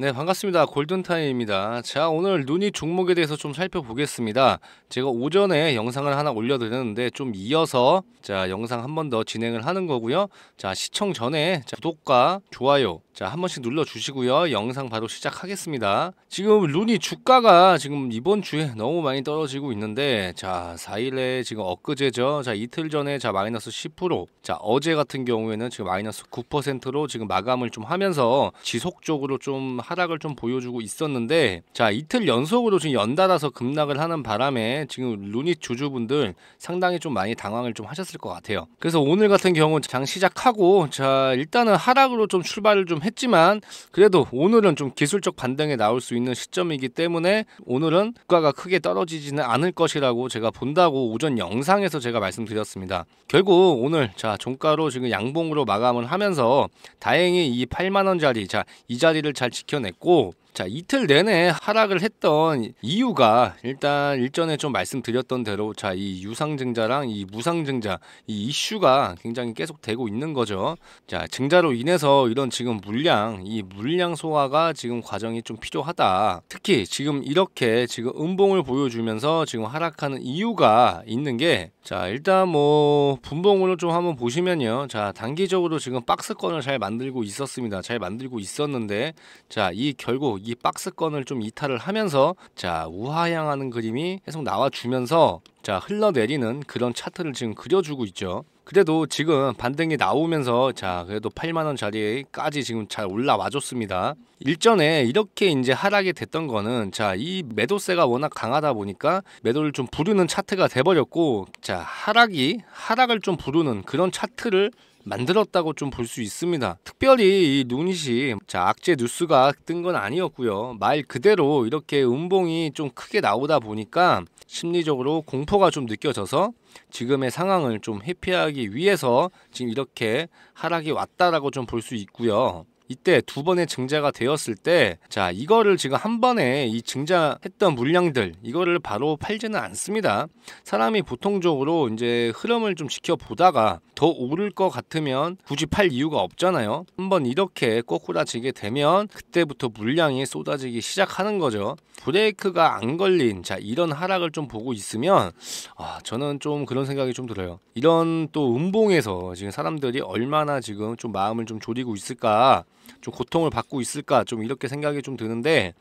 네, 반갑습니다. 골든타임입니다. 자, 오늘 눈이 종목에 대해서 좀 살펴보겠습니다. 제가 오전에 영상을 하나 올려드렸는데 좀 이어서 자, 영상 한 번 더 진행을 하는 거고요. 자, 시청 전에 자, 구독과 좋아요 자, 한 번씩 눌러 주시고요. 영상 바로 시작하겠습니다. 지금 루니 주가가 지금 이번 주에 너무 많이 떨어지고 있는데 자, 4일에 지금 엊그제죠. 자, 이틀 전에 자, 마이너스 10%. 자, 어제 같은 경우에는 지금 마이너스 9%로 지금 마감을 좀 하면서 지속적으로 좀 하락을 좀 보여주고 있었는데 자, 이틀 연속으로 지금 연달아서 급락을 하는 바람에 지금 루니 주주분들 상당히 좀 많이 당황을 좀 하셨을 것 같아요. 그래서 오늘 같은 경우 장 시작하고 자, 일단은 하락으로 좀 출발을 좀해 했지만 그래도 오늘은 좀 기술적 반등에 나올 수 있는 시점이기 때문에 오늘은 주가가 크게 떨어지지는 않을 것이라고 제가 본다고 오전 영상에서 제가 말씀드렸습니다. 결국 오늘 자 종가로 지금 양봉으로 마감을 하면서 다행히 이 8만 원짜리 자 이 자리를 잘 지켜냈고 자, 이틀 내내 하락을 했던 이유가 일단 일전에 좀 말씀드렸던 대로 자, 이 유상증자랑 이 무상증자 이 이슈가 굉장히 계속 되고 있는 거죠. 자, 증자로 인해서 이런 지금 물량, 이 물량 소화가 지금 과정이 좀 필요하다. 특히 지금 이렇게 지금 음봉을 보여주면서 지금 하락하는 이유가 있는 게 자, 일단 뭐 분봉으로 좀 한번 보시면요. 자, 단기적으로 지금 박스권을 잘 만들고 있었습니다. 잘 만들고 있었는데 자, 이 결국 이 박스권을 좀 이탈을 하면서 자 우하향하는 그림이 계속 나와주면서 자 흘러내리는 그런 차트를 지금 그려주고 있죠. 그래도 지금 반등이 나오면서 자 그래도 8만원 자리까지 지금 잘 올라와 줬습니다 일전에 이렇게 이제 하락이 됐던 거는 자이 매도세가 워낙 강하다 보니까 매도를 좀 부르는 차트가 돼버렸고 자 하락이 하락을 좀 부르는 그런 차트를 만들었다고 좀 볼 수 있습니다. 특별히 이 눈이시 자 악재 뉴스가 뜬 건 아니었고요. 말 그대로 이렇게 음봉이 좀 크게 나오다 보니까 심리적으로 공포가 좀 느껴져서 지금의 상황을 좀 회피하기 위해서 지금 이렇게 하락이 왔다라고 좀 볼 수 있고요. 이때 두 번의 증자가 되었을 때자 이거를 지금 한 번에 이 증자했던 물량들 이거를 바로 팔지는 않습니다. 사람이 보통적으로 이제 흐름을 좀 지켜보다가 더 오를 것 같으면 굳이 팔 이유가 없잖아요. 한 번 이렇게 꼬꾸라지게 되면 그때부터 물량이 쏟아지기 시작하는 거죠. 브레이크가 안 걸린 자 이런 하락을 좀 보고 있으면 아 저는 좀 그런 생각이 좀 들어요. 이런 또 음봉에서 지금 사람들이 얼마나 지금 좀 마음을 좀 졸이고 있을까 좀 고통을 받고 있을까 좀 이렇게 생각이 좀 드는데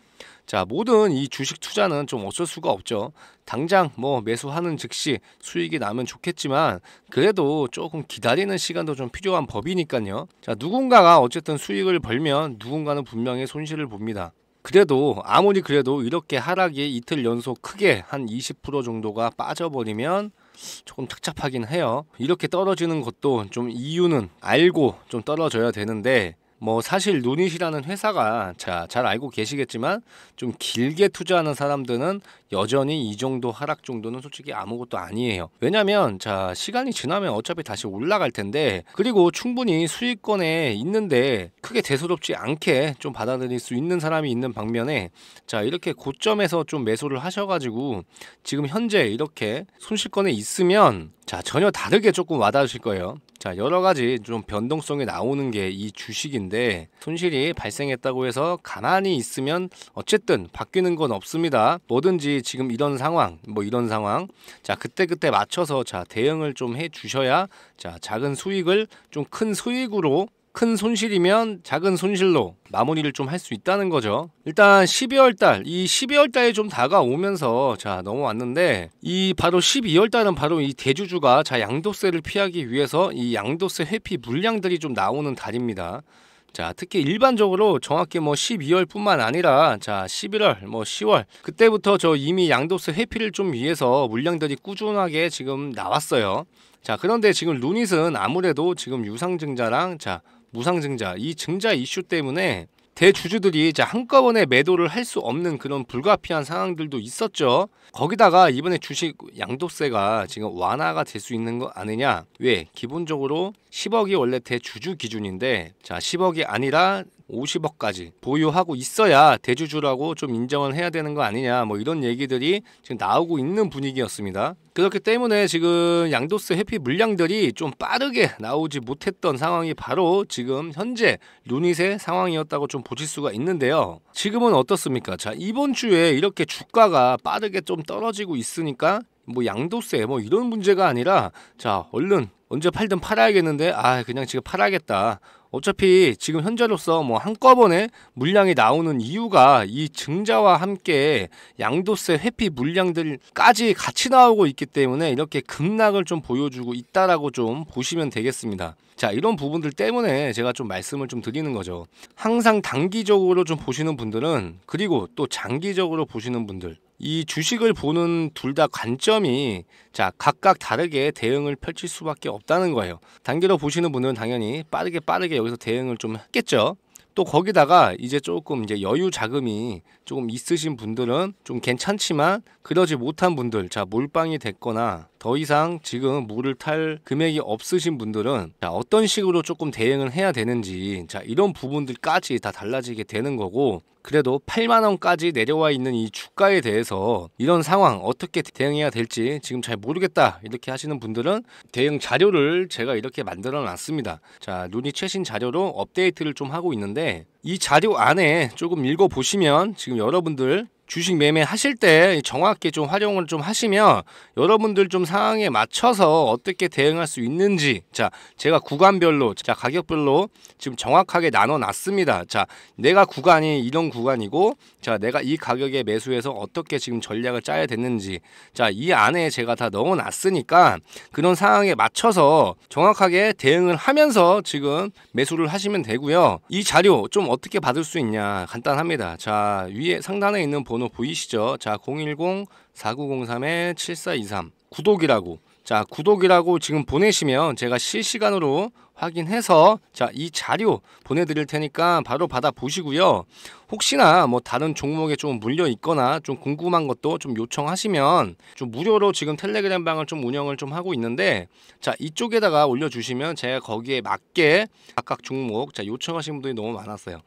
자 모든 이 주식 투자는 좀 어쩔 수가 없죠 당장 뭐 매수하는 즉시 수익이 나면 좋겠지만 그래도 조금 기다리는 시간도 좀 필요한 법이니까요 자 누군가가 어쨌든 수익을 벌면 누군가는 분명히 손실을 봅니다 그래도 아무리 그래도 이렇게 하락이 이틀 연속 크게 한 20% 정도가 빠져버리면 조금 착잡하긴 해요 이렇게 떨어지는 것도 좀 이유는 알고 좀 떨어져야 되는데 뭐 사실 누닛이라는 회사가 자, 잘 알고 계시겠지만 좀 길게 투자하는 사람들은 여전히 이 정도 하락 정도는 솔직히 아무것도 아니에요. 왜냐면 자, 시간이 지나면 어차피 다시 올라갈 텐데 그리고 충분히 수익권에 있는데 크게 대수롭지 않게 좀 받아들일 수 있는 사람이 있는 방면에 자, 이렇게 고점에서 좀 매수를 하셔 가지고 지금 현재 이렇게 손실권에 있으면 자, 전혀 다르게 조금 와닿으실 거예요. 자, 여러 가지 좀 변동성이 나오는 게 이 주식인데 손실이 발생했다고 해서 가만히 있으면 어쨌든 바뀌는 건 없습니다. 뭐든지 지금 이런 상황, 뭐 이런 상황. 자, 그때그때 맞춰서 자, 대응을 좀 해 주셔야 자, 작은 수익을 좀 큰 수익으로 큰 손실이면 작은 손실로 마무리를 좀 할 수 있다는 거죠. 일단 12월 달, 이 12월 달에 좀 다가오면서 자, 넘어왔는데 이 바로 12월 달은 바로 이 대주주가 자, 양도세를 피하기 위해서 이 양도세 회피 물량들이 좀 나오는 달입니다. 자, 특히 일반적으로 정확히 뭐 12월뿐만 아니라 자, 11월, 뭐 10월 그때부터 저 이미 양도세 회피를 좀 위해서 물량들이 꾸준하게 지금 나왔어요. 자, 그런데 지금 루닛은 아무래도 지금 유상증자랑 자, 무상증자 이 증자 이슈 때문에 대주주들이 이제 한꺼번에 매도를 할 수 없는 그런 불가피한 상황들도 있었죠. 거기다가 이번에 주식 양도세가 지금 완화가 될 수 있는 거 아니냐? 왜? 기본적으로 10억이 원래 대주주 기준인데 자 10억이 아니라 50억까지 보유하고 있어야 대주주라고 좀 인정을 해야 되는 거 아니냐 뭐 이런 얘기들이 지금 나오고 있는 분위기였습니다. 그렇기 때문에 지금 양도세 회피 물량들이 좀 빠르게 나오지 못했던 상황이 바로 지금 현재 루닛의 상황이었다고 좀 보실 수가 있는데요. 지금은 어떻습니까? 자, 이번 주에 이렇게 주가가 빠르게 좀 떨어지고 있으니까 뭐 양도세 뭐 이런 문제가 아니라 자, 얼른 언제 팔든 팔아야겠는데 아, 그냥 지금 팔아야겠다. 어차피 지금 현재로서 뭐 한꺼번에 물량이 나오는 이유가 이 증자와 함께 양도세 회피 물량들까지 같이 나오고 있기 때문에 이렇게 급락을 좀 보여주고 있다라고 좀 보시면 되겠습니다. 자 이런 부분들 때문에 제가 좀 말씀을 좀 드리는 거죠. 항상 단기적으로 좀 보시는 분들은 그리고 또 장기적으로 보시는 분들 이 주식을 보는 둘 다 관점이 자 각각 다르게 대응을 펼칠 수밖에 없다는 거예요. 단계로 보시는 분은 당연히 빠르게 빠르게 여기서 대응을 좀 했겠죠. 또 거기다가 이제 조금 이제 여유 자금이 조금 있으신 분들은 좀 괜찮지만 그러지 못한 분들 자 몰빵이 됐거나 더 이상 지금 물을 탈 금액이 없으신 분들은 자 어떤 식으로 조금 대응을 해야 되는지 자 이런 부분들까지 다 달라지게 되는 거고 그래도 8만 원까지 내려와 있는 이 주가에 대해서 이런 상황 어떻게 대응해야 될지 지금 잘 모르겠다 이렇게 하시는 분들은 대응 자료를 제가 이렇게 만들어 놨습니다. 자, 눈이 최신 자료로 업데이트를 좀 하고 있는데 이 자료 안에 조금 읽어 보시면 지금 여러분들 주식 매매 하실 때 정확히 좀 활용을 좀 하시면 여러분들 좀 상황에 맞춰서 어떻게 대응할 수 있는지 자 제가 구간별로 자 가격별로 지금 정확하게 나눠 놨습니다. 자 내가 구간이 이런 구간이고 자 내가 이 가격에 매수해서 어떻게 지금 전략을 짜야 되는지 자 이 안에 제가 다 넣어 놨으니까 그런 상황에 맞춰서 정확하게 대응을 하면서 지금 매수를 하시면 되고요. 이 자료 좀 어떻게 받을 수 있냐 간단합니다. 자 위에 상단에 있는 본 번호 보이시죠? 자, 010-4903-7423. 구독이라고. 자, 구독이라고 지금 보내시면 제가 실시간으로 확인해서 자, 이 자료 보내드릴 테니까 바로 받아보시고요. 혹시나 뭐 다른 종목에 좀 물려 있거나 좀 궁금한 것도 좀 요청하시면 좀 무료로 지금 텔레그램 방을 좀 운영을 좀 하고 있는데 자 이쪽에다가 올려주시면 제가 거기에 맞게 각각 종목 자 요청하신 분들이 너무 많았어요.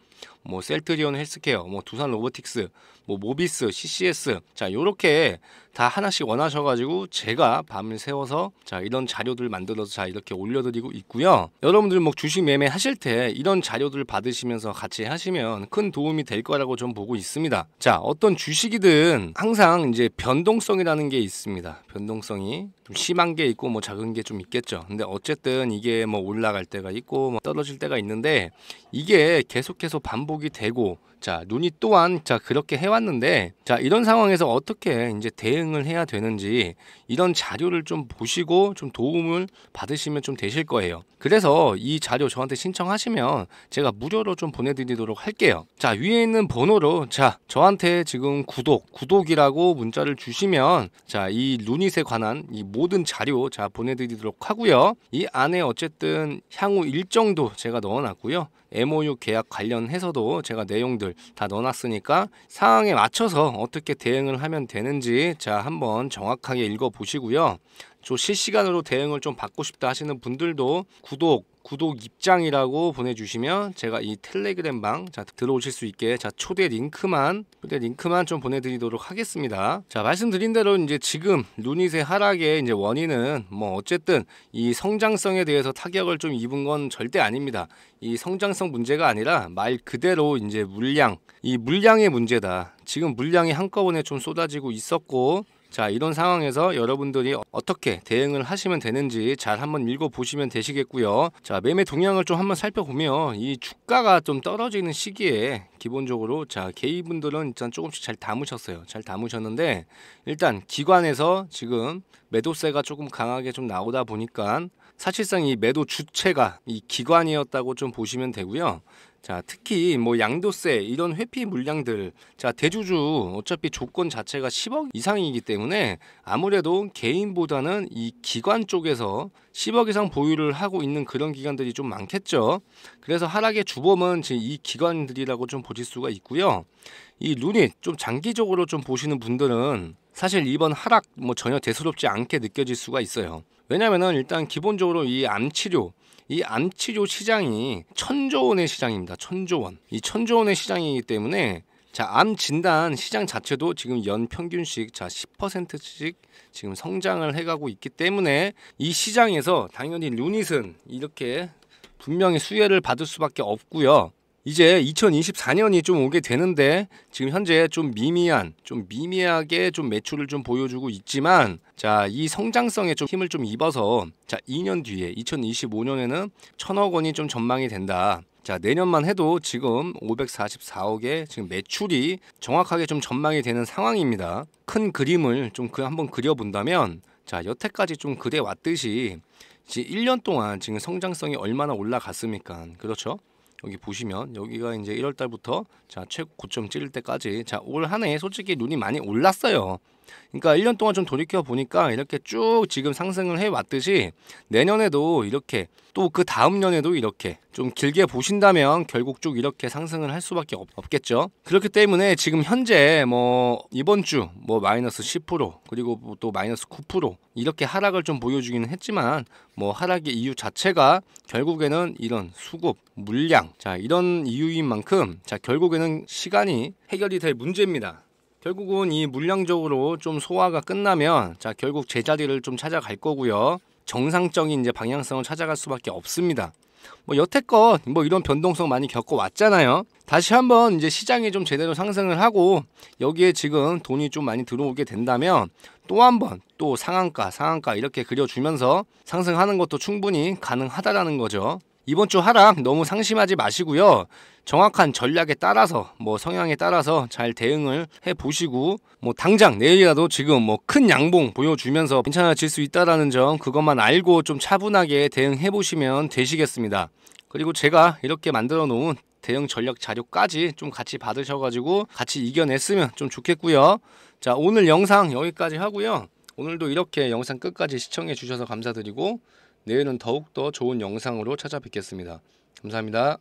뭐 셀트리온 헬스케어, 뭐 두산 로보틱스, 뭐 모비스, CCS 자 요렇게 다 하나씩 원하셔가지고 제가 밤을 세워서자 이런 자료들 만들어서 자 이렇게 올려드리고 있고요. 여러분들 뭐 주식 매매 하실 때 이런 자료들 받으시면서 같이 하시면 큰 도움이 될 거라고 좀 보고 있습니다. 자, 어떤 주식이든 항상 이제 변동성이라는 게 있습니다. 변동성이 좀 심한 게 있고 뭐 작은 게 좀 있겠죠. 근데 어쨌든 이게 뭐 올라갈 때가 있고 뭐 떨어질 때가 있는데 이게 계속해서 반복이 되고 자, 눈이 또한 자 그렇게 해왔는데 자 이런 상황에서 어떻게 이제 대응을 해야 되는지 이런 자료를 좀 보시고 좀 도움을 받으시면 좀 되실 거예요. 그래서 이 자료 저한테 신청하시면 제가 무료로 좀 보내드리도록 할게요. 자 위에 있는 번호로 자 저한테 지금 구독 구독이라고 문자를 주시면 자이 눈이에 관한 이 모든 자료 자 보내드리도록 하고요. 이 안에 어쨌든 향후 일정도 제가 넣어놨고요. MOU 계약 관련해서도 제가 내용들 것들다 넣어놨으니까 상황에 맞춰서 어떻게 대응을 하면 되는지 자 한번 정확하게 읽어보시고요. 저 실시간으로 대응을 좀 받고 싶다 하시는 분들도 구독 구독 입장이라고 보내주시면 제가 이 텔레그램 방 자, 들어오실 수 있게 자 초대 링크만 초대 링크만 좀 보내드리도록 하겠습니다. 자 말씀드린 대로 이제 지금 루닛의 하락의 이제 원인은 뭐 어쨌든 이 성장성에 대해서 타격을 좀 입은 건 절대 아닙니다. 이 성장성 문제가 아니라 말 그대로 이제 물량 이 물량의 문제다. 지금 물량이 한꺼번에 좀 쏟아지고 있었고 자, 이런 상황에서 여러분들이 어떻게 대응을 하시면 되는지 잘 한번 읽어보시면 되시겠고요. 자, 매매 동향을 좀 한번 살펴보면 이 주가가 좀 떨어지는 시기에 기본적으로 자, 개인분들은 일단 조금씩 잘 담으셨어요. 잘 담으셨는데 일단 기관에서 지금 매도세가 조금 강하게 좀 나오다 보니까 사실상 이 매도 주체가 이 기관이었다고 좀 보시면 되고요. 자, 특히 뭐 양도세 이런 회피 물량들 자, 대주주 어차피 조건 자체가 10억 이상이기 때문에 아무래도 개인보다는 이 기관 쪽에서 10억 이상 보유를 하고 있는 그런 기관들이 좀 많겠죠. 그래서 하락의 주범은 지금 이 기관들이라고 좀 보실 수가 있고요. 이 루닛 좀 장기적으로 좀 보시는 분들은 사실 이번 하락 뭐 전혀 대수롭지 않게 느껴질 수가 있어요. 왜냐면은 일단 기본적으로 이 암 치료 이암치료 시장이 천조 원의 시장입니다. 천조 원. 이 천조 원의 시장이기 때문에 자, 암 진단 시장 자체도 지금 연 평균씩 자 10%씩 지금 성장을 해가고 있기 때문에 이 시장에서 당연히 루닛은 이렇게 분명히 수혜를 받을 수밖에 없고요. 이제 2024년이 좀 오게 되는데 지금 현재 좀 미미한 좀 미미하게 좀 매출을 좀 보여주고 있지만 자 이 성장성에 좀 힘을 좀 입어서 자 2년 뒤에 2025년에는 천억 원이 좀 전망이 된다. 자 내년만 해도 지금 544억의 지금 매출이 정확하게 좀 전망이 되는 상황입니다. 큰 그림을 좀 그 한번 그려본다면 자 여태까지 좀 그래 왔듯이 이제 1년 동안 지금 성장성이 얼마나 올라갔습니까? 그렇죠? 여기 보시면 여기가 이제 1월 달부터 자 최고 점 찌를 때까지 자 올 한해 솔직히 눈이 많이 올랐어요. 그러니까 1년 동안 좀 돌이켜 보니까 이렇게 쭉 지금 상승을 해 왔듯이 내년에도 이렇게 또 그 다음 년에도 이렇게 좀 길게 보신다면 결국 쭉 이렇게 상승을 할 수밖에 없, 겠죠 그렇기 때문에 지금 현재 뭐 이번 주 뭐 마이너스 10% 그리고 또 마이너스 9% 이렇게 하락을 좀 보여주기는 했지만 뭐 하락의 이유 자체가 결국에는 이런 수급, 물량 자 이런 이유인 만큼 자 결국에는 시간이 해결이 될 문제입니다. 결국은 이 물량적으로 좀 소화가 끝나면 자 결국 제자리를 좀 찾아갈 거고요. 정상적인 이제 방향성을 찾아갈 수밖에 없습니다. 뭐 여태껏 뭐 이런 변동성 많이 겪어왔잖아요. 다시 한번 이제 시장이 좀 제대로 상승을 하고 여기에 지금 돈이 좀 많이 들어오게 된다면 또 한번 또 상한가 상한가 이렇게 그려주면서 상승하는 것도 충분히 가능하다라는 거죠. 이번 주 하락 너무 상심하지 마시고요. 정확한 전략에 따라서 뭐 성향에 따라서 잘 대응을 해 보시고 뭐 당장 내일이라도 지금 뭐 큰 양봉 보여주면서 괜찮아질 수 있다라는 점 그것만 알고 좀 차분하게 대응해 보시면 되시겠습니다. 그리고 제가 이렇게 만들어 놓은 대응 전략 자료까지 좀 같이 받으셔가지고 같이 이겨냈으면 좀 좋겠고요. 자 오늘 영상 여기까지 하고요. 오늘도 이렇게 영상 끝까지 시청해 주셔서 감사드리고 내일은 더욱더 좋은 영상으로 찾아뵙겠습니다. 감사합니다.